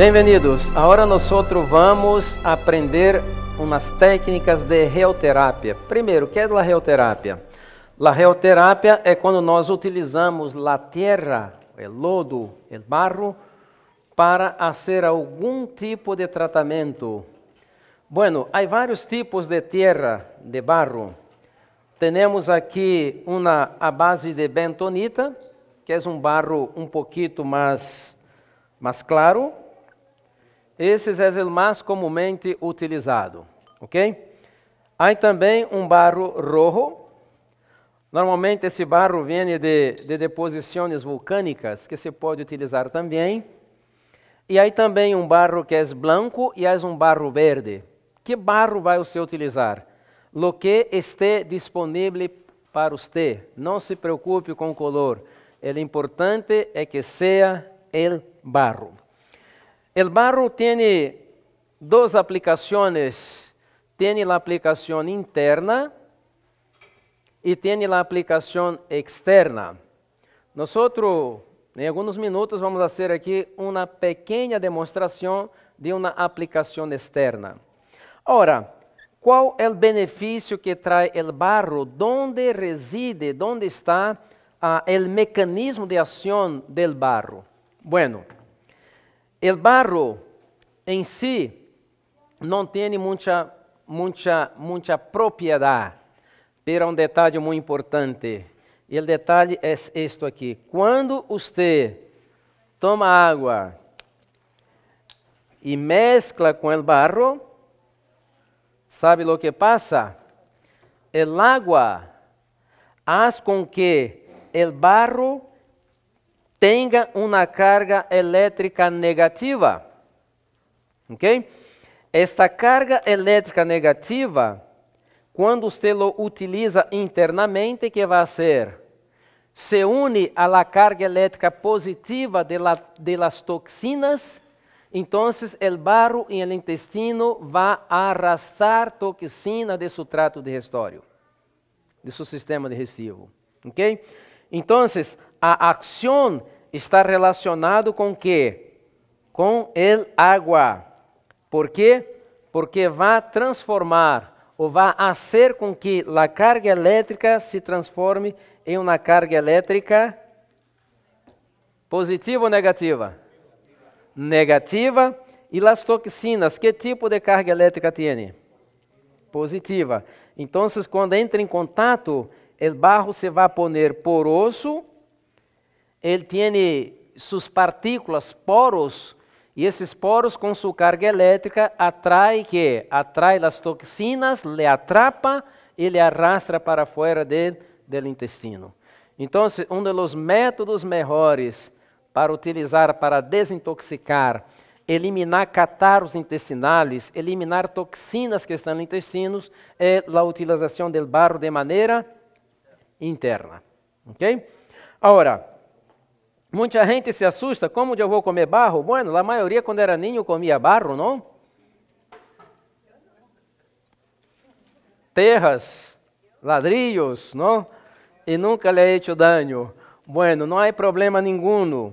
Bem-vindos. Agora nós vamos aprender umas técnicas de reoterapia. Primeiro, o que é a reoterapia? A reoterapia é quando nós utilizamos a terra, o lodo, o barro, para fazer algum tipo de tratamento. Bueno, há vários tipos de terra, de barro. Temos aqui uma a base de bentonita, que é um barro um pouquinho mais, mais claro, esse é o mais comumente utilizado, ok? Há também um barro rojo. Normalmente esse barro vem de, de deposições vulcânicas, que se pode utilizar também. E há também um barro que é branco e há um barro verde. Que barro vai você utilizar? Lo que esté disponível para você. Não se preocupe com o color. O importante é que seja el barro. El barro tiene dos aplicaciones. Tiene la aplicación interna y tiene la aplicación externa. Nosotros, em alguns minutos, vamos fazer aqui uma pequena demonstração de uma aplicação externa. Ora, qual é o benefício que traz o barro? Onde reside, onde está o ah, mecanismo de ação do barro? Bueno, o barro em si não tem muita, muita, muita propriedade, mas é um detalhe muito importante. E o detalhe é isto aqui: quando você toma água e mescla com o barro, sabe o que passa? A água faz com que o barro tenha uma carga elétrica negativa. Ok? Esta carga elétrica negativa, quando você lo utiliza internamente, que vai ser? Se une à carga elétrica positiva de, la, de las toxinas, então o barro e o intestino vai arrastar toxina de seu trato digestório, de seu sistema digestivo. Ok? Então, a acção está relacionado com quê? Com el água. Por quê? Porque vai transformar ou vai fazer com que a carga elétrica se transforme em uma carga elétrica positiva ou negativa? Negativa. E as toxinas, que tipo de carga elétrica tem? Positiva. Então, quando entra em contato, o barro se vai poner poroso ele tem suas partículas, poros, e esses poros com sua carga elétrica atrai que atrai as toxinas, le atrapa e le arrastra para fora do intestino. Então, um dos métodos melhores para utilizar para desintoxicar, eliminar catarros intestinais, eliminar toxinas que estão no intestino é a utilização do barro de maneira interna, ok? Agora, Muita gente se assusta, como eu vou comer barro? Bueno, a maioria quando era ninho comia barro, não? Terras, ladrilhos, não? E nunca lhe he hecho dano. Bueno, não há problema nenhum.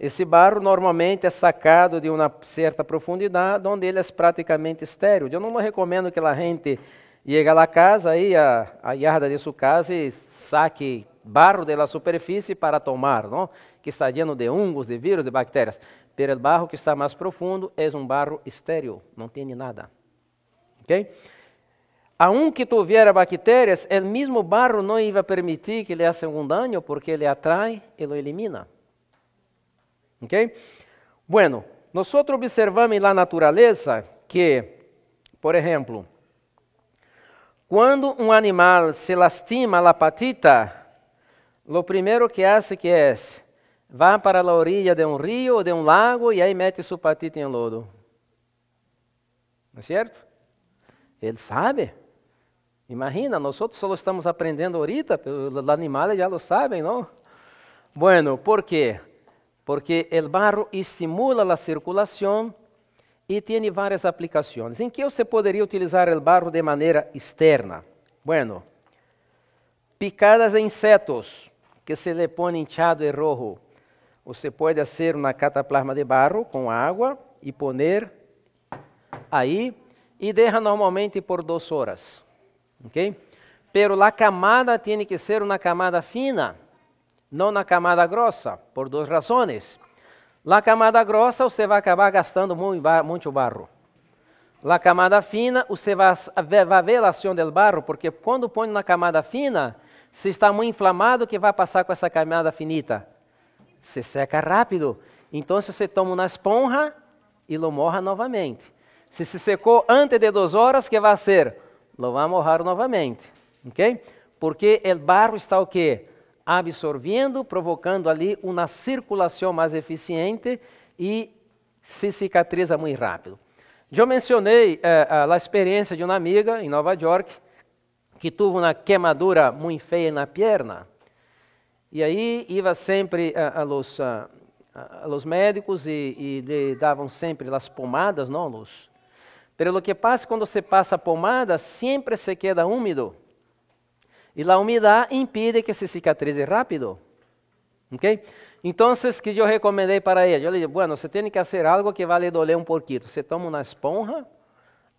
Esse barro normalmente é sacado de uma certa profundidade, onde ele é praticamente estéril. Eu não recomendo que a gente chegue à casa, aí a, a yarda de sua casa e saque barro de la superficie para tomar, ¿no? que está lleno de hongos, de vírus, de bacterias. Pero el barro que está más profundo es un barro estéreo, no tiene nada. ¿Okay? Aunque tuviera bacterias, el mismo barro no iba a permitir que le haga un daño porque le atrae y lo elimina. ¿Okay? Bueno, nosotros observamos en la naturaleza que, por ejemplo, quando um animal se lastima a patita, Lo primero que hace que es, va para la orilla de un rio o de un lago y ahí mete su patita en lodo. ¿No es cierto? Él sabe. Imagina, nós solo estamos aprendendo ahorita, os los animales ya lo saben, ¿no? Bueno, ¿por qué? Porque el barro estimula la circulación e tiene varias aplicaciones. ¿En qué se podría utilizar el barro de manera externa? Bueno, picadas de insectos que se le põe hinchado e rojo. Você pode fazer uma cataplasma de barro com água e poner aí e deja normalmente por duas horas. ¿ok? Pero a camada tem que ser uma camada fina, não na camada grossa, por duas razões: La camada grossa você vai acabar gastando muito barro. La camada fina, você vai ver a ação do barro, porque quando põe na camada fina, se está muito inflamado, o que vai passar com essa camada finita? Se seca rápido. Então, se você toma uma esponja e lo morra novamente. Se se secou antes de duas horas, que vai ser? Lo vai morrer novamente. Ok? Porque o barro está o quê? Absorvendo, provocando ali uma circulação mais eficiente e se cicatriza muito rápido. Eu mencionei eh, a experiência de uma amiga em Nova York que teve uma queimadura muito feia na perna. E aí ia sempre a, a, los, a, a los médicos e, e lhe davam sempre as pomadas, não, luz? Pelo o que passa quando se passa pomada, sempre se queda úmido. E a umidade impede que se cicatrize rápido. Ok? Então, o que eu recomendei para ela? Eu lhe disse, bueno, você tem que fazer algo que vale lhe doler um pouquinho. Você toma uma esponja,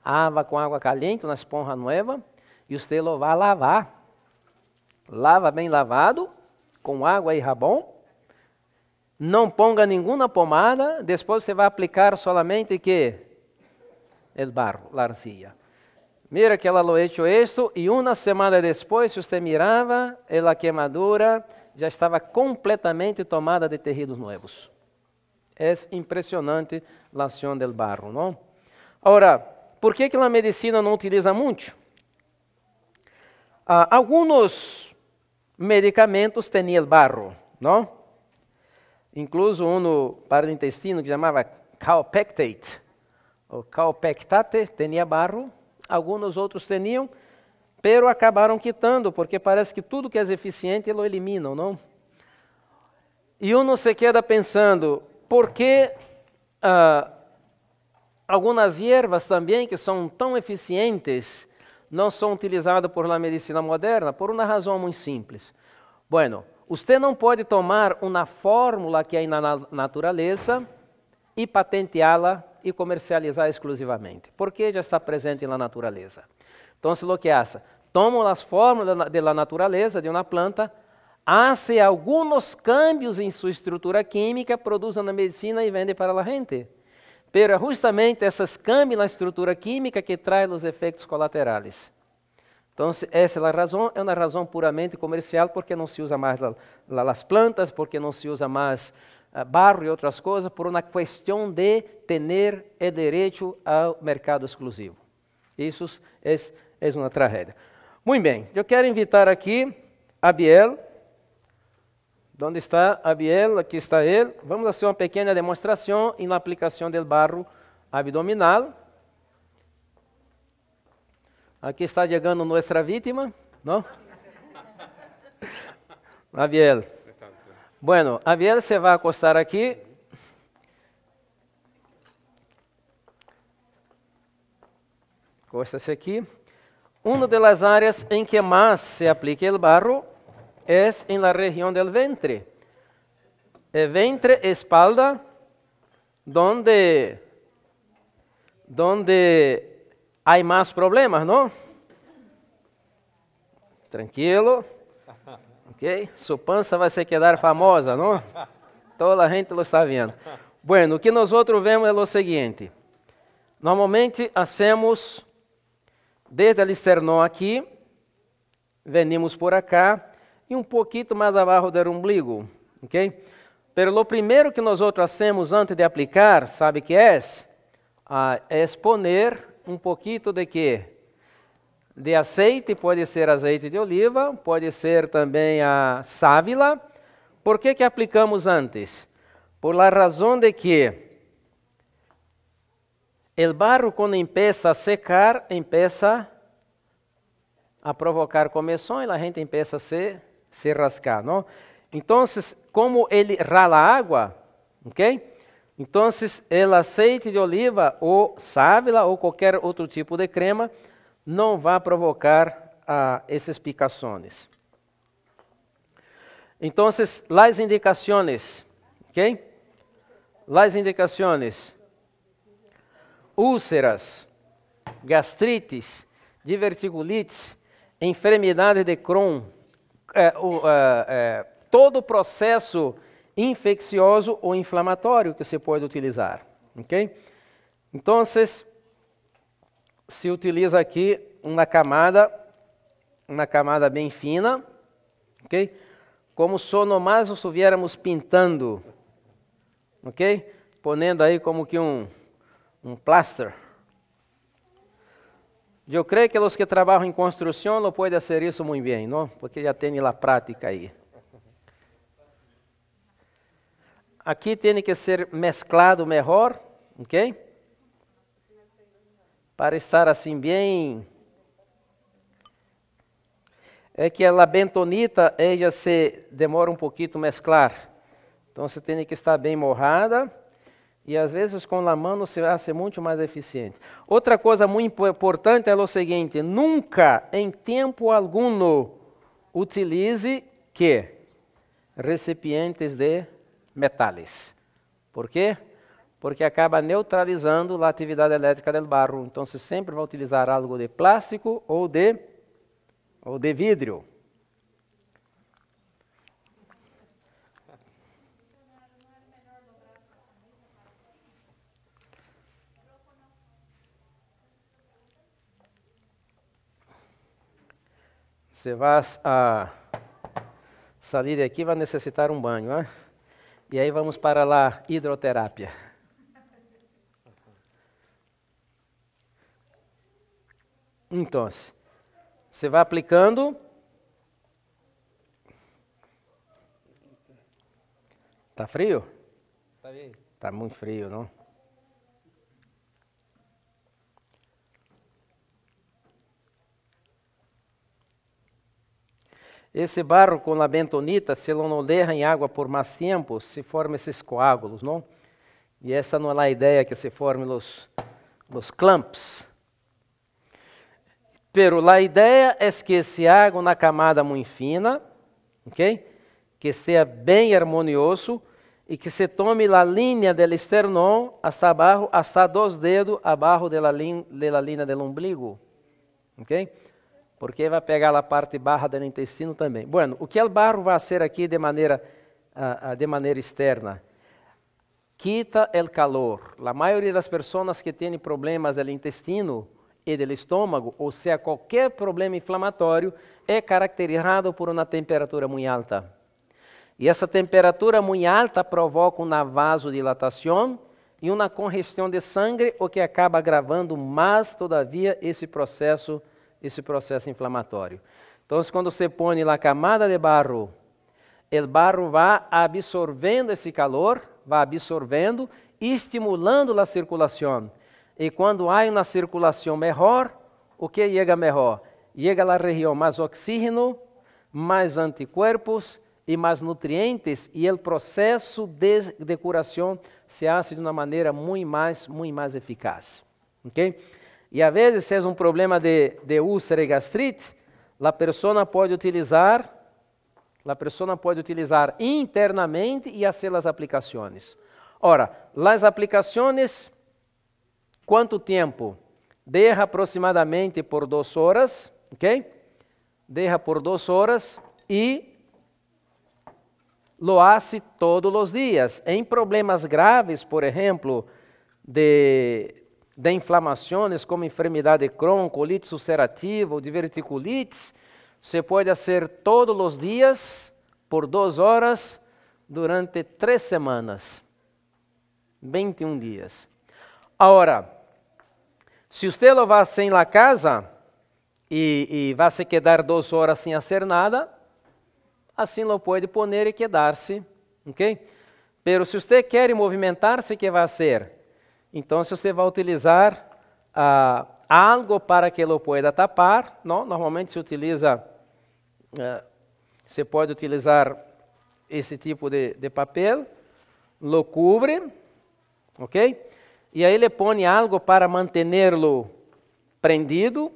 ava com água caliente, uma esponja nova, e você vai lavar. Lava bem lavado, com água e rabão. Não ponga nenhuma pomada, depois você vai aplicar somente que? o barro, a arcilla. Mira que ela lo hecho isso e uma semana depois, se você mirava, a queimadura já estava completamente tomada de tecidos novos. É impressionante a ação do barro, não? Ora, por que que a medicina não utiliza muito? Ah, alguns medicamentos tinham barro, não? Incluso um para o intestino que chamava calpectate, ou calpectate, tinha barro. Alguns outros tinham, pero acabaram quitando, porque parece que tudo que é eficiente, eles eliminam, não? E eu não se queda pensando, por ah, que algumas ervas também que são tão eficientes não são utilizados por la medicina moderna por uma razão muito simples. Bueno, você não pode tomar uma fórmula que há é na natureza e patenteá-la e comercializar exclusivamente, porque já está presente na natureza. Então, se que hace? Tomam as fórmulas da natureza de uma planta, hace alguns cambios em sua estrutura química, produzem na medicina e vendem para a gente pero é justamente essas cambiam na estrutura química que traz os efeitos colaterais. Então, essa é a razão, é uma razão puramente comercial, porque não se usa mais as plantas, porque não se usa mais ah, barro e outras coisas, por uma questão de ter o direito ao mercado exclusivo. Isso é, é uma tragédia. Muito bem, eu quero invitar aqui Abiel Onde está Abiel? Aqui está ele. Vamos fazer uma pequena demonstração na aplicação do barro abdominal. Aqui está chegando nossa vítima, não? Abiel. Bueno, Abiel se vai acostar aqui. acosta se aqui. Uma das áreas em que mais se aplica o barro es en la región del ventre. El ventre, espalda, donde, donde hay más problemas, ¿no? Tranquilo. Ok? Su pança vai se quedar famosa, não? Toda a gente lo está vendo. Bueno, o que nós outros vemos é o seguinte. Normalmente, hacemos desde o esternão aqui, venimos por acá e um pouquinho mais abaixo do umbigo, ok? Pelo primeiro que nós fazemos antes de aplicar, sabe que é? Ah, é exponer um pouquinho de quê? De azeite, pode ser azeite de oliva, pode ser também a sávila. Por que que aplicamos antes? Por la razão de que o barro quando empieza a secar, empieza a provocar e a gente empieza a ser se rascar, não? Então, como ele rala água, ok? Então, o azeite de oliva ou sábila ou qualquer outro tipo de crema não vai provocar ah, essas picações. Então, as indicações, ok? As indicações: úlceras, gastrites, diverticulites, enfermidade de Crohn, é, o, é, é, todo o processo infeccioso ou inflamatório que se pode utilizar. Ok? Então, se utiliza aqui uma camada, uma camada bem fina, ok? Como se nós estivéssemos pintando, ok? Ponendo aí como que um, um plaster eu creio que os que trabalham em construção não podem fazer isso muito bem, não? Porque já tem a prática aí. Aqui tem que ser mesclado melhor, ok? Para estar assim bem. É que a bentonita, ela se demora um pouquinho a mesclar. Então, você tem que estar bem morrada. E às vezes com a mão você vai ser muito mais eficiente. Outra coisa muito importante é o seguinte: nunca, em tempo algum, utilize que recipientes de metais. Por quê? Porque acaba neutralizando a atividade elétrica do barro. Então, você sempre vai utilizar algo de plástico ou de, ou de vidro. Você vai a sair daqui vai necessitar um banho, né? E aí vamos para lá, hidroterapia. Então, você vai aplicando. Tá frio? bem. Tá, tá muito frio, não? Esse barro com a bentonita, se ele não derra em água por mais tempo, se forma esses coágulos, não? E essa não é a ideia que se forme os, os clumps. Pero a ideia é que esse água na camada muito fina, ok? Que esteja bem harmonioso e que se tome a linha do esternón até abaixo, até dois dedos abaixo da linha do umbigo, ok? porque vai pegar a parte barra do intestino também. Bueno, o que é o barro vai fazer aqui de maneira, uh, de maneira externa? Quita o calor. A maioria das pessoas que têm problemas do intestino e do estômago, ou seja, qualquer problema inflamatório, é caracterizado por uma temperatura muito alta. E essa temperatura muito alta provoca uma vasodilatação e uma congestão de sangue, o que acaba agravando mais todavia esse processo inflamatório esse processo inflamatório. Então, quando você põe na camada de barro, o barro vai absorvendo esse calor, vai absorvendo, estimulando a circulação. E quando há uma circulação melhor, o que chega melhor? Chega à região mais oxígeno, mais anticorpos e mais nutrientes, e o processo de, de curação se hace de uma maneira muito mais, muito mais eficaz. ok? E às vezes, se é um problema de, de úlcera e gastrite, a pessoa pode utilizar, a pessoa pode utilizar internamente e fazer as aplicações. Ora, as aplicações, quanto tempo? Deja aproximadamente por duas horas, ok? Deja por duas horas e lo hace todos os dias. Em problemas graves, por exemplo, de de inflamações como enfermidade Crohn, colite ulcerativa ou diverticulite, se pode fazer todos os dias por duas horas durante três semanas, 21 dias. Agora, se você lo vai sem la casa e, e vai se quedar duas horas sem fazer nada, assim lo pode poner e quedar-se, ok? Pero se você quer movimentar-se, que vai ser? Então, se você vai utilizar ah, algo para que ele possa tapar, não? normalmente se utiliza, ah, você pode utilizar esse tipo de, de papel, lo cubre, ok? E aí ele põe algo para mantê-lo prendido,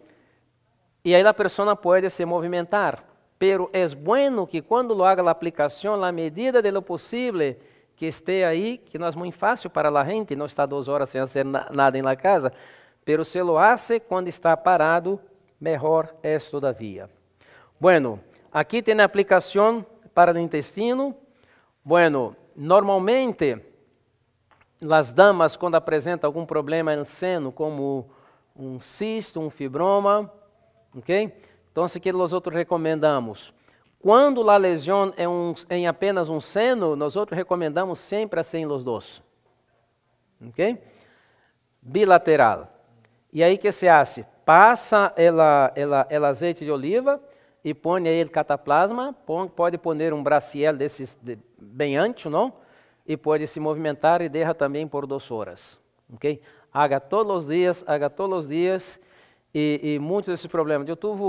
e aí a pessoa pode se movimentar. Pero é bueno que quando lo haga a aplicação, na medida de lo possível, que esteja aí, que nós é muito fácil para a gente, não está duas horas sem fazer nada em la casa, pero se lo hace quando está parado, melhor é todavia. Bueno, aqui tem a aplicação para o intestino. Bueno, normalmente, as damas, quando apresentam algum problema no seno, como um cisto, um fibroma, ok? Então, o que nós outros recomendamos? Quando a lesão é um, em apenas um seno, nós outros recomendamos sempre assim os dois. Ok? Bilateral. E aí que se hace? Passa ela, ela, ela azeite de oliva e põe aí o cataplasma, põe, pode pôr um braciel desses de, bem antes, não? E pode se movimentar e derra também por duas horas. Ok? Haga todos os dias, haga todos os dias. E, e muitos desses problemas. Eu tive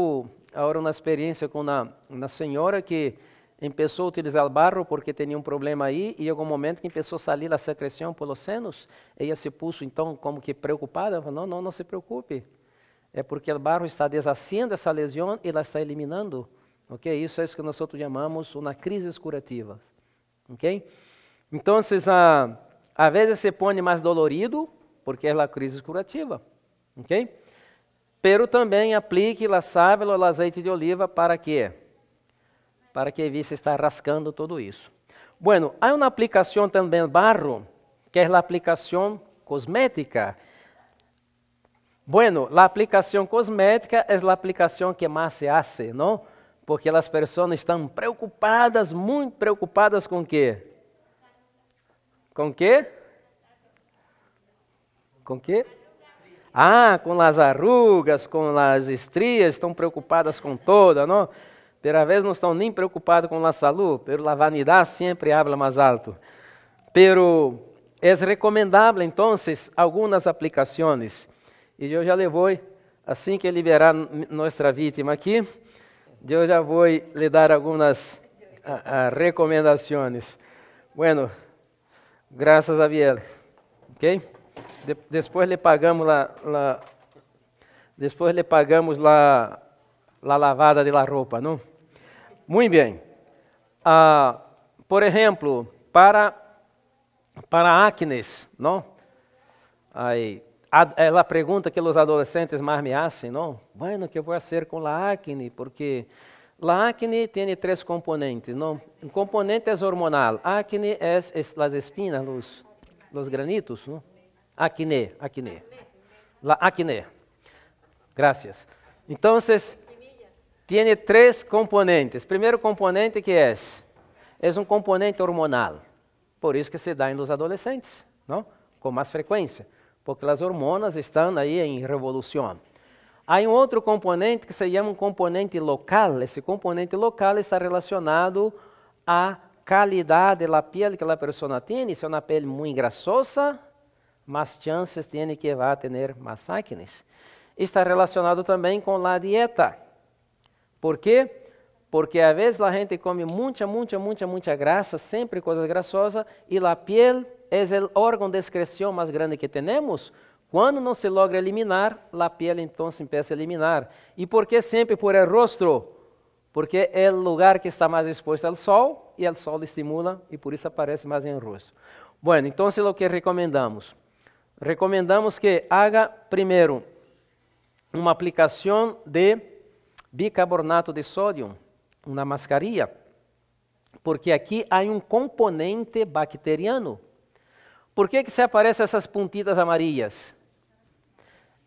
agora uma experiência com uma, uma senhora que começou a utilizar barro porque tinha um problema aí e em algum momento que começou a sair a secreção pelos senos, ela se pôs então como que preocupada, falou, não, não, não se preocupe, é porque o barro está desaciendo essa lesão e ela está eliminando, ok? Isso é isso que nós chamamos uma crise curativa, ok? Então, a, ah, às vezes se põe mais dolorido porque é a crise curativa, ok? Pero também aplique la sábila ou azeite de oliva para que para que evite estar rascando tudo isso. Bueno, há uma aplicação também barro, que é a aplicação cosmética. Bueno, a aplicação cosmética é a aplicação que mais se hace, não? Porque as pessoas estão preocupadas, muito preocupadas com o quê? Com o quê? Com o quê? Ah, com as arrugas, com as estrias, estão preocupadas com toda, não? Pela vez não estão nem preocupados com a saúde, pero la vanidad sempre habla mais alto. Pero é recomendável, então, algumas aplicações. E eu já levou, assim que liberar nossa vítima aqui, eu já vou lhe dar algumas recomendações. Bueno, graças a Biel. ok? De, depois lhe pagamos lá, lá, depois lhe pagamos lá, lá lavada de la roupa, não? Muito bem. Ah, por exemplo, para para acnes, não? Aí, ela pergunta que os adolescentes mais me hacen, não? Bueno, que eu vou fazer com a acne, porque a acne tem três componentes, não? Um componente é hormonal, acne é es, es, as espinas, os, os granitos, não? Acne, acne, acne. acné. Gracias. Então, tem três componentes. Primeiro componente que é? É um componente hormonal. Por isso que se dá em adolescentes, não? com mais frequência, porque as hormonas estão aí em revolução. Há um outro componente que se chama um componente local. Esse componente local está relacionado à qualidade da pele que a pessoa tem. Se é uma pele muito grasosa, más chances tem que vá a tener más Está relacionado também com a dieta. Por quê? Porque às vezes a gente come muita, muita, muita, muita grasa, sempre coisas grasosas e a pele é o órgão de excreção mais grande que temos. Quando não se logra eliminar, a pele então se empieza a eliminar. E por que sempre por el rostro? Porque é o lugar que está mais exposto ao sol, e o sol estimula, e por isso aparece mais em rosto. Bueno, então, o que recomendamos? recomendamos que haga primeiro uma aplicação de bicarbonato de sódio uma mascaria, porque aqui há um componente bacteriano. Por que, que se aparecem essas puntitas amarelas?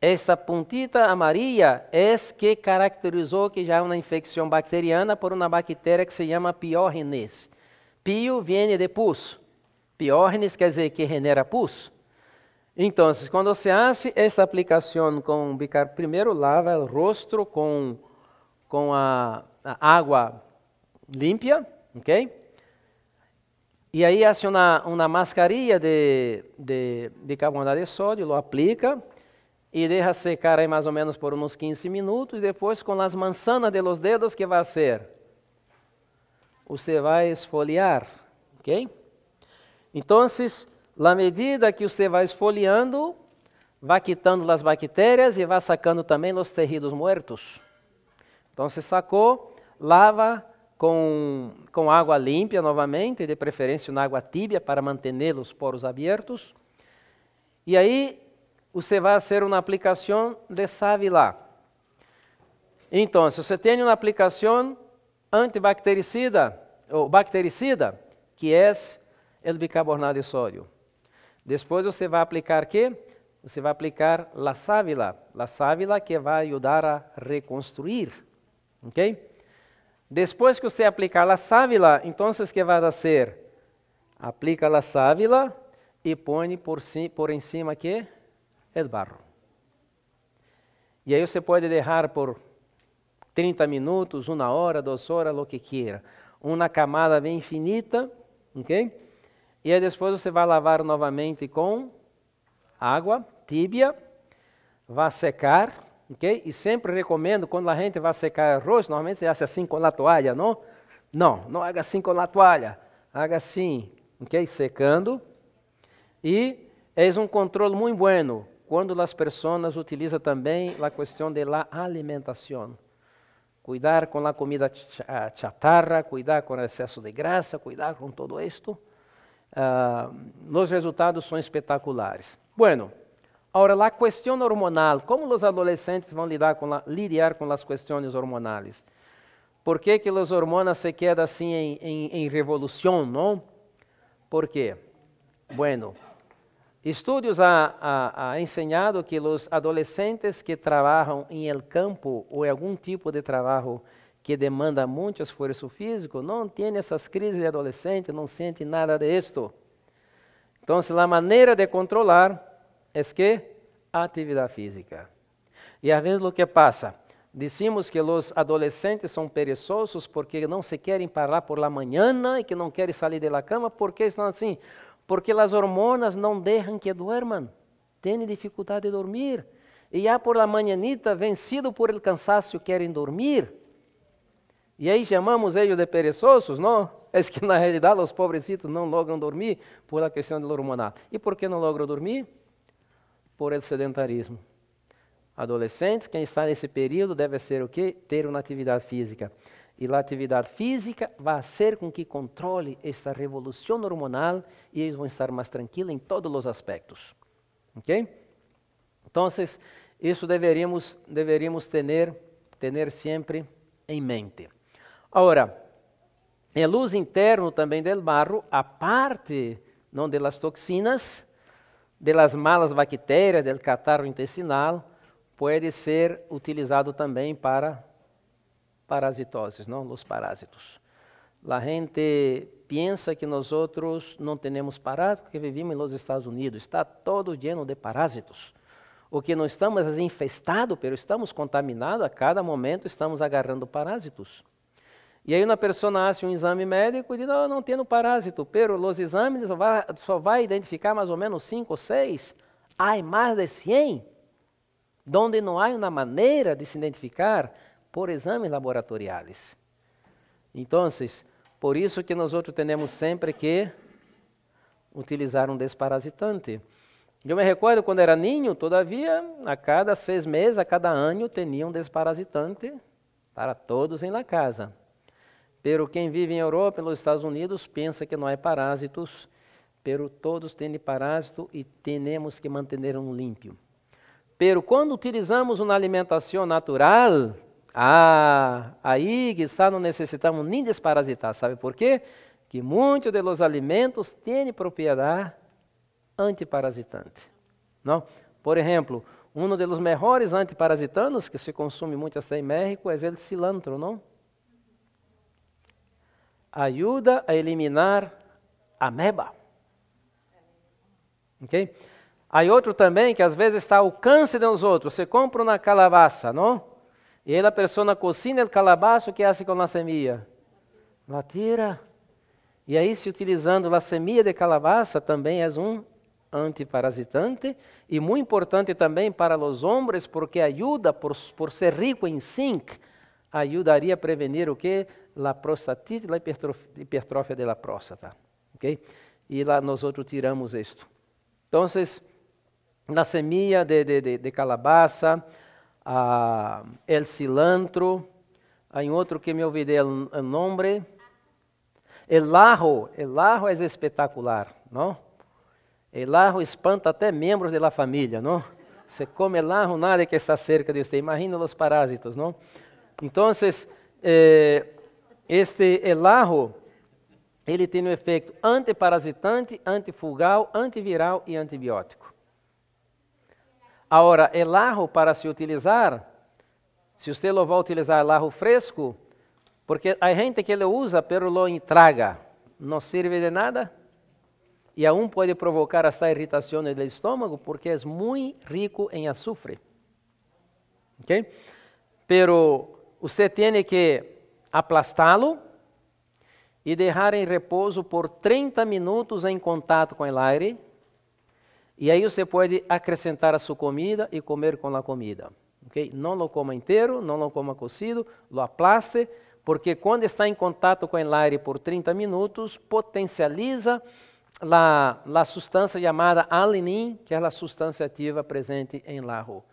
Esta pontita amarela é que caracterizou que já é uma infecção bacteriana por uma bactéria que se chama piógenes. Pio vem de pus. Piógenes quer dizer que genera pus. Então, quando se faz esta aplicação com bicar, primeiro lava o rosto com, com a, a água limpa, ok? E aí, faz uma, uma mascarilha de, de bicarbonato de sódio, lo aplica e deixa secar aí mais ou menos por uns 15 minutos. Depois, com as manzanas de los dedos, que vai ser? Você vai esfoliar, ok? Então, na medida que você vai esfoliando, vai quitando as bactérias e vai sacando também os tecidos mortos. Então, você sacou, lava com, com água limpa novamente, de preferência na água tibia, para manter os poros abertos. E aí, você vai fazer uma aplicação de save lá. Então, se você tem uma aplicação antibactericida, ou bactericida, que é o bicarbonato de sódio. Depois você vai aplicar que? Você vai aplicar la sávila, la sávila que vai ajudar a reconstruir, ok? Depois que você aplicar la sávila, então o que vai fazer? Aplica la sávila e põe por, por o cima que? O barro. E aí você pode deixar por 30 minutos, uma hora, duas horas, o que quiser, Uma camada bem finita, ok? E aí depois você vai lavar novamente com água tíbia, vai secar, ok? E sempre recomendo, quando a gente vai secar arroz, normalmente você faz assim com a toalha, não? Não, não haga assim com a toalha, haga assim, ok? Secando. E é um controle muito bueno quando as pessoas utilizam também a questão de la alimentação. Cuidar com a comida chatarra, cuidar com o excesso de graça, cuidar com todo isto uh, ah, os resultados são espetaculares. Bueno, agora, a questão hormonal, como os adolescentes vão lidar com la, lidiar con las cuestiones hormonales? ¿Por que as hormonas se quedam assim em em en, revolución, no? ¿Por qué? Bueno, estudos han ha, ha enseñado que os adolescentes que trabalham em el campo ou em algum tipo de trabalho que demanda muito esforço físico, não tem essas crises de adolescente, não sente nada de esto. Então, a maneira de controlar é que a atividade física. E às vezes o que passa? Dizemos que os adolescentes são perezosos porque não se querem parar por la manhã e que não querem sair da cama. Por que estão assim? Porque as hormonas não deixam que duerman. Têm dificuldade de dormir. E já por la manhãita, vencido por el cansaço, querem dormir. E aí chamamos eles de perezosos, não? É que na realidade os pobrecitos não logram dormir por a questão do hormonal. E por que não logram dormir? Por el sedentarismo. Adolescentes, quem está nesse período deve ser o quê? Ter uma atividade física. E a atividade física vai ser com que controle esta revolução hormonal e eles vão estar mais tranquilos em todos os aspectos. Ok? Então, isso deveríamos, deveríamos ter, ter sempre em mente. Agora, a é luz interno também do barro, parte não das toxinas, das malas bactérias, do catarro intestinal, pode ser utilizado também para parasitoses, não? Os parásitos. A gente pensa que nós outros não temos parásitos porque vivimos nos Estados Unidos. Está todo lleno de parásitos. O que não estamos infestado, pero estamos contaminados. A cada momento estamos agarrando parásitos. E aí, na pessoa nasce um exame médico e diz: ah, não, não tendo parásito, pero os exames só vai, identificar mais ou menos cinco ou seis. Há mais de 100, onde não há uma maneira de se identificar por exames laboratoriais. Então, por isso que nós outros temos sempre que utilizar um desparasitante. Eu me recordo quando era ninho, todavia, a cada seis meses, a cada ano, tinha um desparasitante para todos em la casa. Pero quem vive em Europa e nos Estados Unidos pensa que não é parásitos, pero todos têm parásito e temos que manter um limpo. Pero quando utilizamos uma alimentação natural, ah, aí que está não necessitamos nem desparasitar, sabe por quê? Que muitos dos alimentos têm propriedade antiparasitante. Não? Por exemplo, um dos melhores antiparasitanos que se consome muito até em México é o cilantro, não? Ajuda a eliminar ameba. Ok? Aí outro também, que às vezes está ao alcance de uns outros. Você compra uma calabaça, não? E aí a pessoa cocina o calabaço, o que faz com a semia? La tira. E aí, se utilizando a semia de calabaça, também é um antiparasitante e muito importante também para os homens, porque ajuda, por, por ser rico em zinc, ajudaria a prevenir o que? la prostatite, la hipertrofia de la próstata. ok? E lá nós outros tiramos isto. Então, na semia de, de, de, de calabaza, ah, el cilantro, há outro que me olvidei o nome, el ajo, el ajo é es espetacular, não? El ajo espanta até membros da família, não? Você come el ajo, nada que está cerca de você, imagina os parásitos, não? Então, eh, este elarro, ele tem um efeito antiparasitante, antifugal, antiviral e antibiótico. Agora, elarro para se utilizar, se você não vai utilizar elarro fresco, porque a gente que ele usa, pero lo traga, não serve de nada. E aún pode provocar hasta irritações do estômago, porque é muito rico em açúcar. Ok? Pero você tem que aplastá-lo e deixar em repouso por 30 minutos em contato com o ar. E aí você pode acrescentar a sua comida e comer com a comida. Okay? Não lo coma inteiro, não lo coma cocido, lo aplaste, porque quando está em contato com o ar por 30 minutos, potencializa la, la substância chamada alinin, que é a substância ativa presente em larro.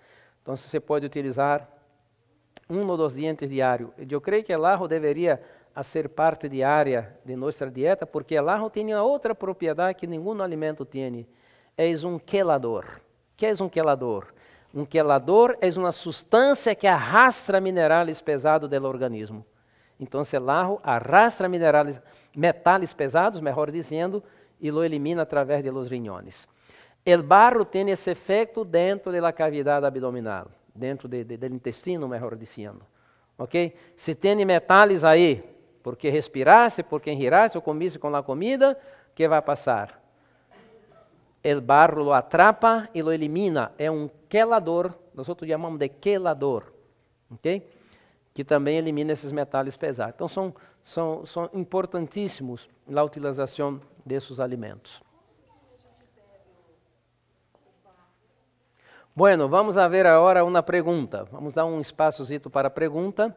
Então você pode utilizar um ou dois dientes diário. Eu creio que o ajo deveria ser parte diária de nossa dieta, porque o ajo tem outra propriedade que nenhum alimento tem. É um quelador. que é um quelador? Um quelador é uma substância que arrastra minerais pesados do organismo. Então, o ajo arrastra minerais, metais pesados, melhor dizendo, e lo elimina através de los riñones. o barro tem esse efeito dentro da cavidade abdominal dentro de, de, do intestino, melhor dizendo. Ok? Se tem metais aí, porque respirasse, porque enrirasse ou comisse com a comida, que vai passar? O barro lo atrapa e lo elimina. É um quelador, nós chamamos de quelador, ok? Que também elimina esses metais pesados. Então, são, são, são importantíssimos na utilização desses alimentos. Bueno, vamos a ver agora uma pergunta. Vamos dar um espaçozito para a pergunta.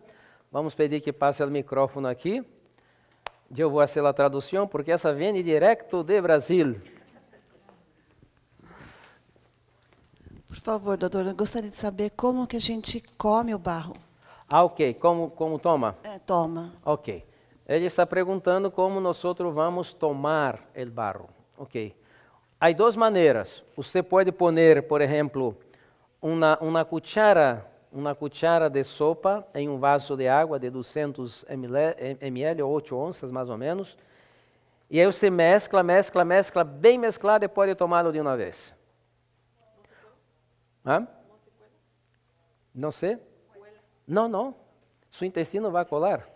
Vamos pedir que passe o microfone aqui. Eu vou fazer a tradução porque essa vem direto de Brasil. Por favor, doutor, gostaria de saber como que a gente come o barro. Ah, ok. Como, como toma? É, toma. Ok. Ele está perguntando como nós vamos tomar o barro. Ok. Há duas maneiras. Você pode pôr, por exemplo, uma, uma cuchara, uma cuchara de sopa em um vaso de água de 200 ml, ou 8 onças mais ou menos. E aí você mescla, mescla, mescla, bem mesclado e pode tomá-lo de uma vez. Hã? Não sei. Não, não. Seu intestino vai colar.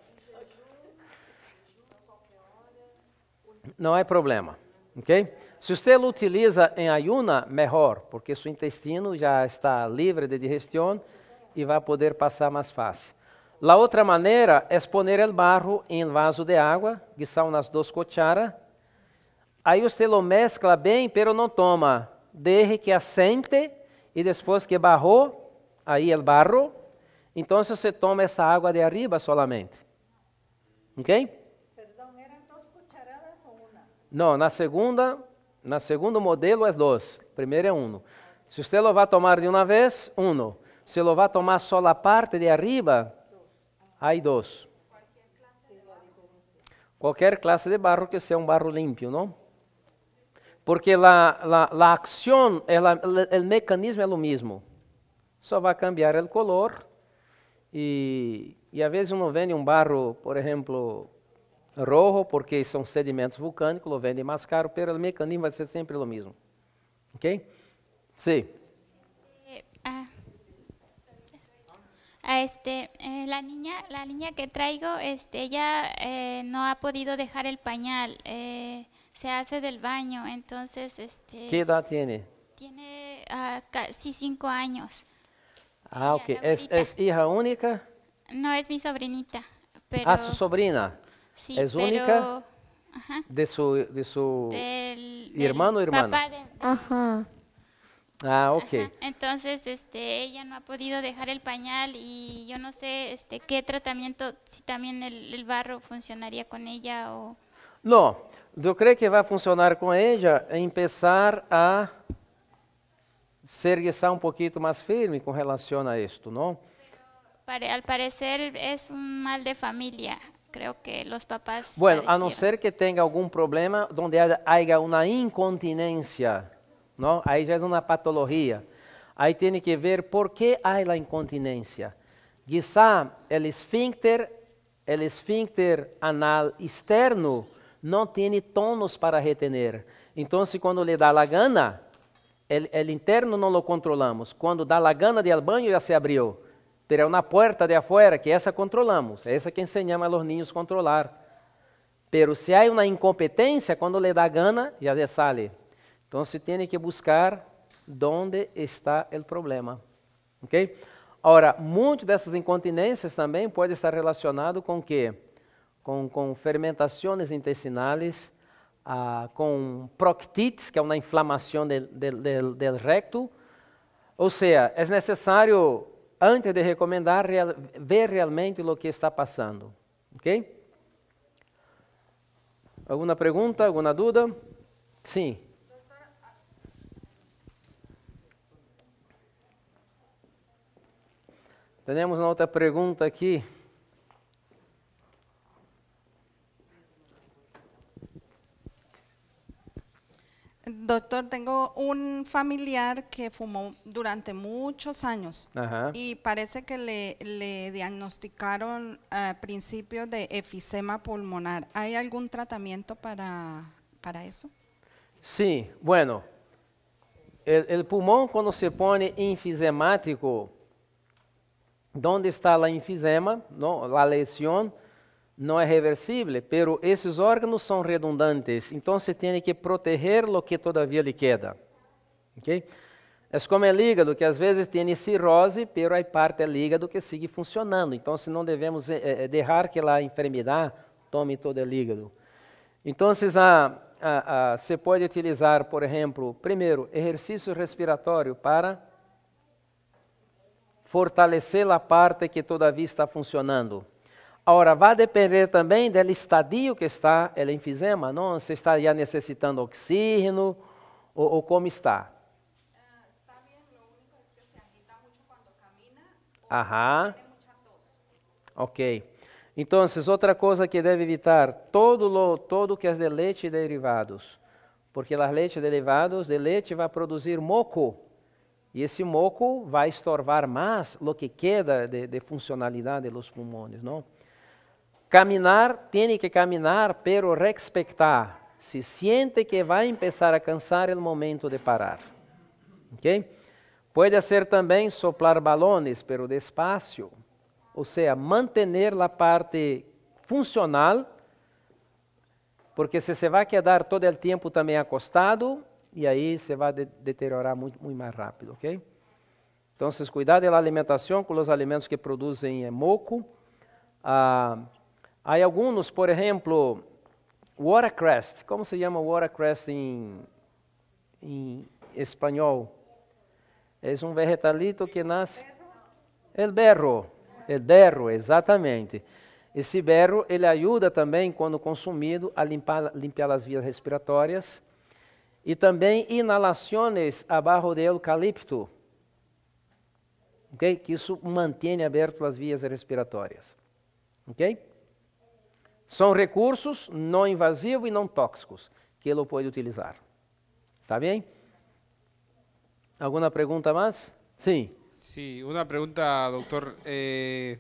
Não é problema. Ok? Se você o utiliza em ayuna, melhor, porque seu intestino já está livre de digestão e vai poder passar mais fácil. La outra maneira é poner o barro em vaso de água, que são nas duas cucharas. Aí você lo mescla bem, pero não toma. Deje que assente e depois que barrou, aí o barro, então você toma essa água de arriba solamente. Ok? Não, na segunda, na segundo modelo é dois. Primeiro é um. Se você lo vai tomar de uma vez, um. Se lo vai tomar só a parte de arriba, aí dois. Qualquer classe de barro que seja um barro limpo, não? Porque a, a, a ação, o mecanismo é o mesmo. Só vai cambiar o color. E, e às vezes uno vende um barro, por exemplo, rojo porque son sedimentos volcánicos lo venden más caro, pero el mecanismo a ser siempre lo mismo. Ok? Sí. Eh, ah. ah, este eh, la niña la niña que traigo este ella eh, no ha podido dejar el pañal se hace del baño entonces este qué edad tiene tiene ah, casi cinco años ah ok es, hija única no es mi sobrinita pero ah su sobrina Sí, es única de su, de su hermano o hermana. Ajá. Ah, ok. Entonces, este, ella no ha podido dejar el pañal y yo no sé este, qué tratamiento, si también el, barro funcionaría con ella o... No, yo creo que va a funcionar con ella empezar a ser quizá un poquito más firme con relación a esto, ¿no? al parecer es un mal de familia. creo que los papás... Bueno, a no ser que tenga algún problema donde haya una incontinencia, ¿no? Ahí ya es una patología. Ahí tiene que ver por qué hay la incontinencia. Quizá el esfínter, el esfínter anal externo no tiene tonos para retener. Entonces, cuando le da la gana, el, el interno no lo controlamos. Cuando da la gana de al baño ya se abrió. Pero na porta de afuera, que essa controlamos, essa que enseñamos a los niños controlar. Pero se há uma incompetência, quando le dá gana, já le sale. Então se tem que buscar onde está o problema. Ok? Ora, muitas dessas incontinências também pode estar relacionado com que? Com, com fermentações intestinais, ah, com proctites, que é uma inflamação do recto. Ou seja, é necessário antes de recomendar, real, ver realmente o que está passando. Ok? Alguma pergunta, alguma dúvida? Sim. Temos uma outra pergunta aqui. Doctor, tengo un familiar que fumó durante muchos años y parece que le, diagnosticaron principios de efisema pulmonar. ¿Hay algún tratamiento para, eso? Sí, bueno, el, pulmón cuando se pone enfisemático, ¿dónde está la enfisema? No? La lesión não é reversível, pero esses órgãos são redundantes, então se tem que proteger o que todavia lhe queda. ok? É como o é hígado, que às vezes tem cirrose, pero a parte do é hígado que sigue funcionando. Então, se não devemos eh, eh deixar que a enfermidade tome todo o hígado. Então, se a, a, se pode utilizar, por exemplo, primeiro, exercício respiratório para fortalecer a parte que todavia está funcionando. Agora, vai depender também do estadio que está ela é enfisema, não? Se está já necessitando oxígeno ou, ou como está? Uh, está bien, se é assim, tá Ok. Então, outra coisa que deve evitar, todo todo que é de leite e derivados, porque as leite derivados de leite vai produzir moco, e esse moco vai estorvar mais o que queda de, de funcionalidade dos pulmões, não? Caminar, tem que caminhar, pero respeitar. Se siente que vai começar a cansar, é o momento de parar. Ok? Pode ser também soplar balões, pero despacio. Ou seja, manter a parte funcional, porque se você vai quedar todo o tempo também acostado, e aí você vai de deteriorar muito, muito mais rápido, ok? Então, cuidado da alimentação com os alimentos que produzem eh, moco. Ah, Há alguns, por exemplo, Watercress. Como se chama Watercress em, em espanhol? É um vegetalito que nasce. El berro. El berro, exatamente. Esse berro, ele ajuda também, quando consumido, a limpar, limpar as vias respiratórias. E também inalações abaixo de eucalipto. Okay? Que isso mantém aberto as vias respiratórias. Ok? Son recursos no invasivos y e no tóxicos que lo puede utilizar. Está bien? ¿Alguna pregunta más? Sí. Sí, una pregunta, doctor. Eh,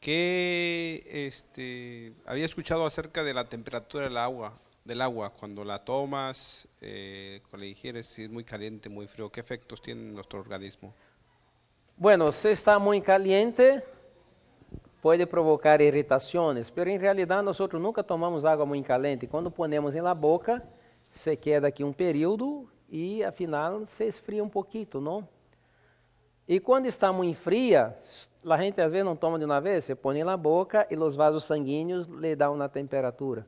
¿Qué este, había escuchado acerca de la temperatura del agua? Del agua, cuando la tomas, eh, cuando la ingieres, si es muy caliente, muy frío, ¿qué efectos tiene en nuestro organismo? Bueno, si está muy caliente, pode provocar irritações, mas em realidade nós nunca tomamos água muito caliente. Quando ponemos na boca, se queda aqui um período e afinal se esfria um pouquinho, não? E quando está muito fria, a gente às vezes não toma de uma vez, você põe na boca e os vasos sanguíneos lhe dão na temperatura.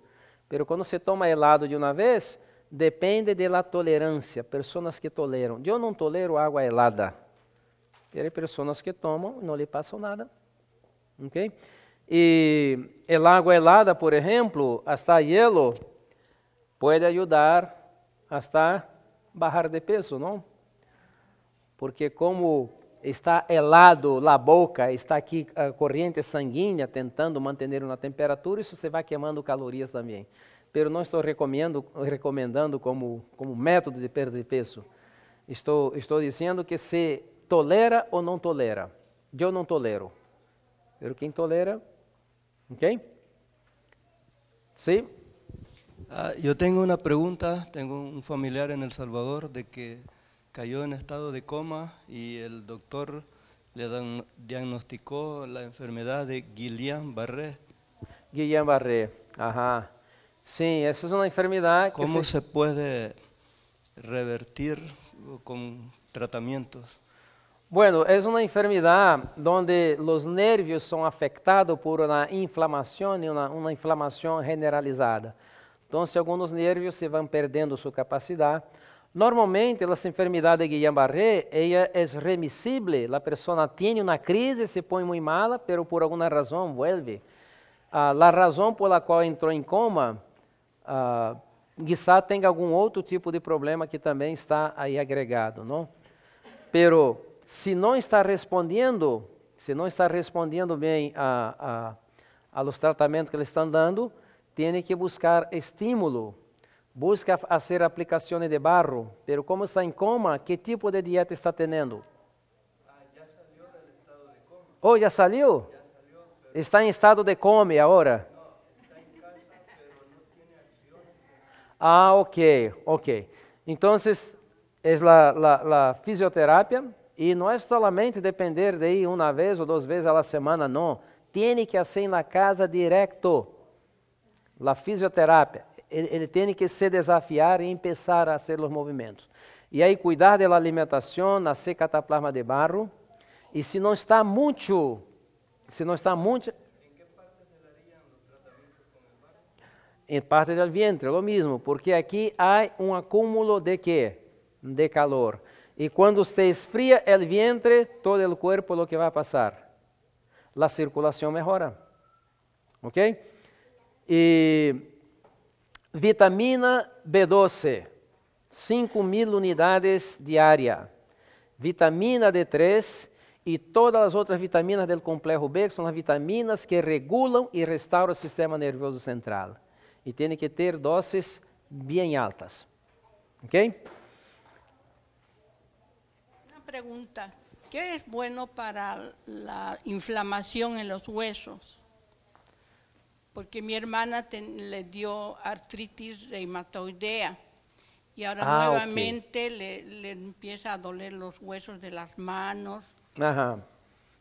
Mas quando você toma helado de uma vez, depende da tolerância, pessoas que toleram. Eu não tolero água helada. Tem pessoas que tomam e não lhe passam nada. Ok? E el água helada, por exemplo, até hielo, pode ajudar hasta bajar de peso, não? Porque como está helado a boca, está aqui a corrente sanguínea tentando manter uma temperatura, isso você vai queimando calorias também. Pero não estou recomendo, recomendando como, como método de perda de peso. Estou, estou dizendo que se tolera ou não tolera. Eu não tolero. pero quien tolera, ¿ok? ¿Sí? Ah, yo tengo una pregunta, tengo un familiar en El Salvador de que cayó en estado de coma y el doctor le diagnosticó la enfermedad de Guillain-Barré. Guillain-Barré, ajá. Sí, esa es una enfermedad. ¿Cómo se... se puede revertir con tratamientos? Bueno, é uma enfermidade donde os nervios são afectados por uma inflamação, uma inflamação una inflamación generalizada. Entonces, alguns nervios se vão perdendo sua capacidade, Normalmente, essa enfermidade de Guillain-Barré, é remissível. A pessoa tem uma crise, se põe muito mala, pero por alguma razão vuelve. Ah, razão razón por la qual entrou em coma, ah, quizá tenha algum outro tipo de problema que também está aí agregado, não? Pero se não está respondendo, se não está respondendo bem a, a, a los tratamentos que eles estão dando, tem que buscar estímulo, busca fazer aplicações de barro, pero como está em coma, que tipo de dieta está tendo? Ah, já saiu do estado de coma. Oh, já saiu? pero... Está em estado de coma agora? Ah, ok, ok. Então, é a fisioterapia e não é somente depender de ir uma vez ou duas vezes à semana, não. Tem que ser na casa direto. La fisioterapia. Ele, tem que se desafiar e começar a fazer os movimentos. E aí, cuidar da alimentação, nascer cataplasma de barro. E se não está muito, se não está muito, em parte do vientre, é o mesmo, porque aqui há um acúmulo de quê? De calor. E quando se esfria, o vientre, todo o cuerpo é o que vai passar, a circulação melhora, ¿Ok? E vitamina B12, mil unidades diárias. Vitamina D3 e todas as outras vitaminas do complexo B, que são as vitaminas que regulam e restauram o sistema nervoso central. E tem que ter doses bem altas. Ok? pregunta. ¿Qué es bueno para la inflamación en los huesos? Porque mi hermana le dio artritis reumatoidea y ahora ah, nuevamente le, le, empieza a doler los huesos de las manos. Ajá.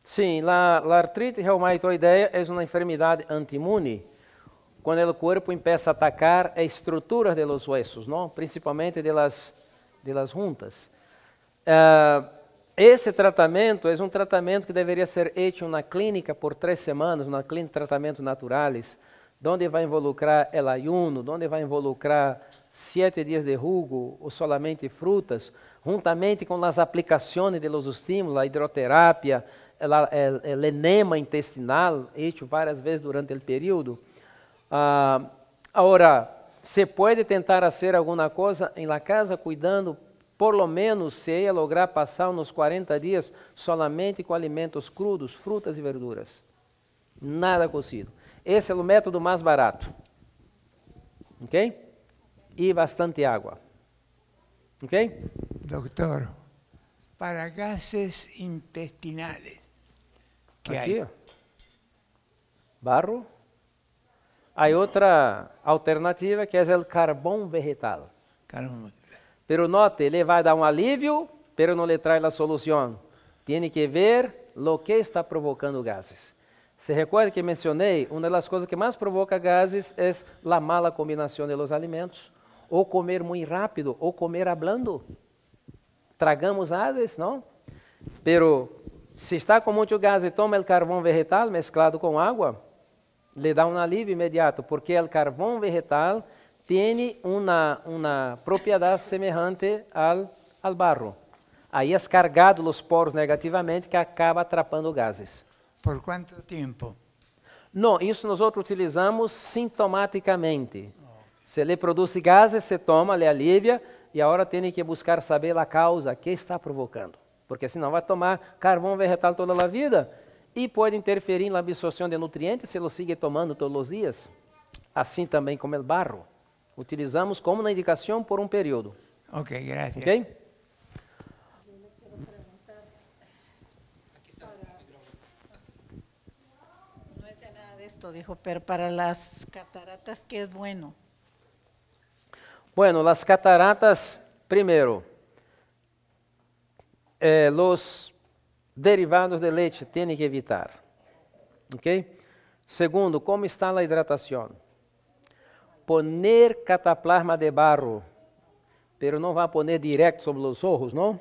Sí, la, la artritis reumatoidea es una enfermedad antimune Cuando el cuerpo empieza a atacar estructuras de los huesos, ¿no? principalmente de las, de las juntas. Ah, Esse tratamento é um tratamento que deveria ser feito na clínica por três semanas, na clínica de tratamentos naturales, onde vai involucrar el ayuno, onde vai involucrar sete dias de rugo ou solamente frutas, juntamente com as aplicações de los estímulos, a hidroterapia, o é, é, enema intestinal, feito várias vezes durante o período. Ah, agora, se pode tentar fazer alguma coisa em la casa, cuidando por lo menos se ia lograr passar uns 40 dias somente com alimentos crudos, frutas e verduras. Nada cocido. Esse é o método mais barato. Ok? E bastante água. Ok? Doutor, para gases intestinais. Que Aqui, barro. Aí outra alternativa que é o carbono vegetal. vegetal. Pero note, ele vai dar um alívio, pero não lhe traz a solução. Tiene que ver lo que está provocando gases. Se recorda que mencionei, uma das coisas que mais provoca gases é a mala combinação de los alimentos. Ou comer muito rápido, ou comer hablando. Tragamos gases, não? Pero se está com muito gás e toma o carvão vegetal mesclado com água, lhe dá um alívio imediato, porque o carvão vegetal tiene uma uma propriedade semelhante ao ao barro. Aí é cargado os poros negativamente que acaba atrapando gases. Por quanto tempo? Não, isso nós utilizamos sintomaticamente. Se ele produz gases, se toma, ele alivia e agora tem que buscar saber a causa que está provocando. Porque senão vai tomar carvão vegetal toda a vida e pode interferir na absorção de nutrientes se ele sigue tomando todos os dias. Assim também como o barro. Utilizamos como na indicação por um período. Ok, graças. Ok. No es de nada de esto, dijo, pero para las cataratas, ¿qué es bueno? Bueno, las cataratas, primero, eh, los derivados de leite tem que evitar. Ok? Segundo, como está a hidratação? poner cataplasma de barro, pero não vai poner direto sobre os zorros, não?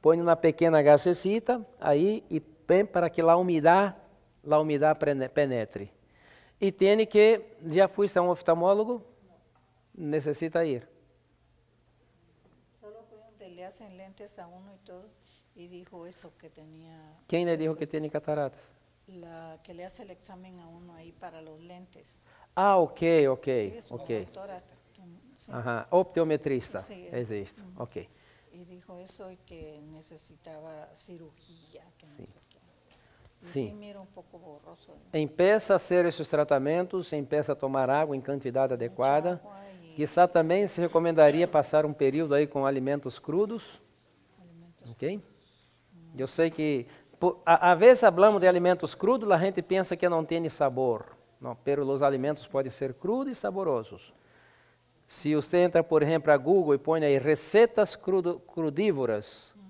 Põe uma pequena gasecita aí e bem para que a umidade, a umidade penetre. E tem que, já fui a um oftalmólogo? Necessita ir. le hacen lentes a um e todo, e dijo que tinha. Quem le dijo que tiene cataratas? La que le hace el examen a uno ahí para los lentes. Ah, ok, ok, sí, es ok. Doctora, sí. Ajá, optometrista, sí, existe, uh -huh. ok. Y dijo eso y que necesitaba cirugía. Que sí. No sé qué. E Sim. Mira um pouco borroso. Empeça a ser esses tratamentos, empeça a tomar água em quantidade adequada. Quizá também se recomendaria passar um período aí com alimentos crudos. Alimentos ok? Hum. Eu sei que, por, a, a vez falamos de alimentos crudos, a gente pensa que não tem sabor. Não, pero os alimentos podem ser crudos e saborosos. Se você entra, por exemplo, a Google e põe aí receitas crudívoras, uhum.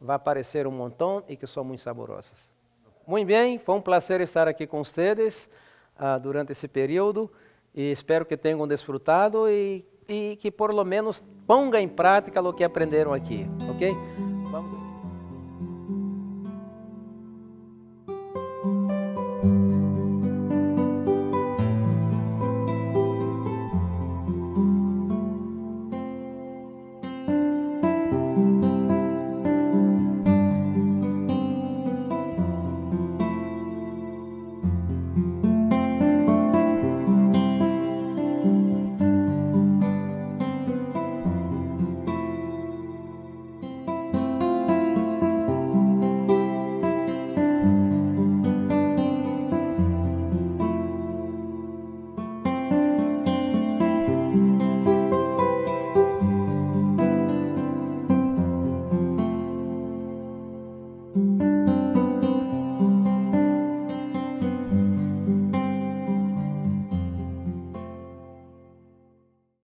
vai aparecer um montão e que são muito saborosas. Muito bem, foi um prazer estar aqui com vocês uh, ah, durante esse período e espero que tenham desfrutado e, e que por lo menos ponga em prática o que aprenderam aqui, ok? Vamos.